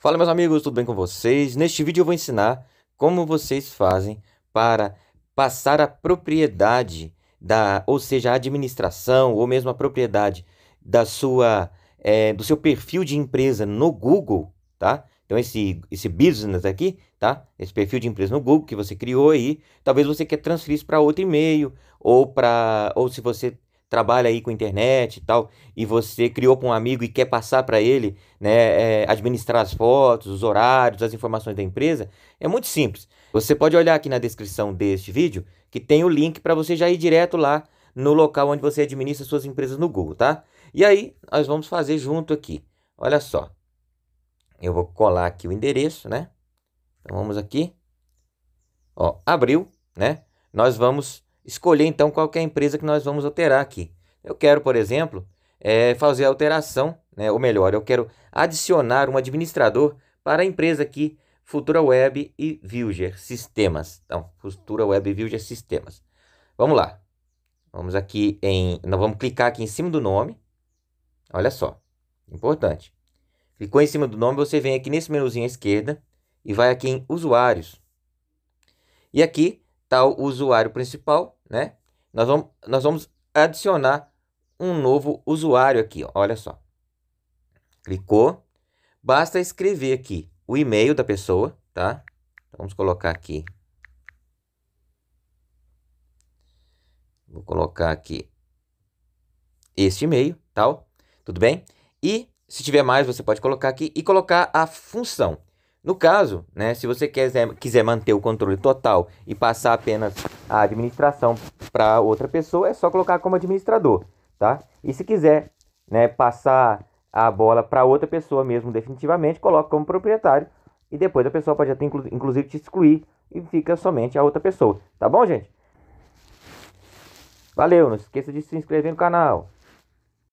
Fala meus amigos, tudo bem com vocês? Neste vídeo eu vou ensinar como vocês fazem para passar a propriedade da, ou seja, a administração ou mesmo a propriedade da sua, é, do seu perfil de empresa no Google, tá? Então esse, esse business aqui, tá? Esse perfil de empresa no Google que você criou aí, talvez você quer transferir isso para outro e-mail ou para, ou se você trabalha aí com internet e tal, e você criou com um amigo e quer passar para ele, né, é, administrar as fotos, os horários, as informações da empresa, é muito simples. Você pode olhar aqui na descrição deste vídeo que tem o link para você já ir direto lá no local onde você administra suas empresas no Google, tá? E aí nós vamos fazer junto aqui. Olha só. Eu vou colar aqui o endereço, né? Então vamos aqui. Ó, abriu, né? Nós vamos escolher então qual é a empresa que nós vamos alterar aqui. Eu quero, por exemplo, é, fazer a alteração, né, ou melhor, eu quero adicionar um administrador para a empresa aqui, Futura Web e Vilger Sistemas. Então, Futura Web e Vilger Sistemas. Vamos lá. Vamos aqui em. Nós vamos clicar aqui em cima do nome. Olha só. Importante. Clicou em cima do nome, você vem aqui nesse menuzinho à esquerda e vai aqui em usuários. E aqui está o usuário principal, né? Nós vamos, nós vamos adicionar um novo usuário aqui, ó, olha só. Clicou. Basta escrever aqui o e-mail da pessoa, tá? Então, vamos colocar aqui. Vou colocar aqui este e-mail, tal, tudo bem? E se tiver mais, você pode colocar aqui e colocar a função. No caso, né, se você quiser, quiser manter o controle total e passar apenas a administração para outra pessoa, é só colocar como administrador, tá? E se quiser, né, passar a bola para outra pessoa mesmo definitivamente, coloca como proprietário e depois a pessoa pode até inclu inclusive te excluir e fica somente a outra pessoa, tá bom, gente? Valeu, não esqueça de se inscrever no canal.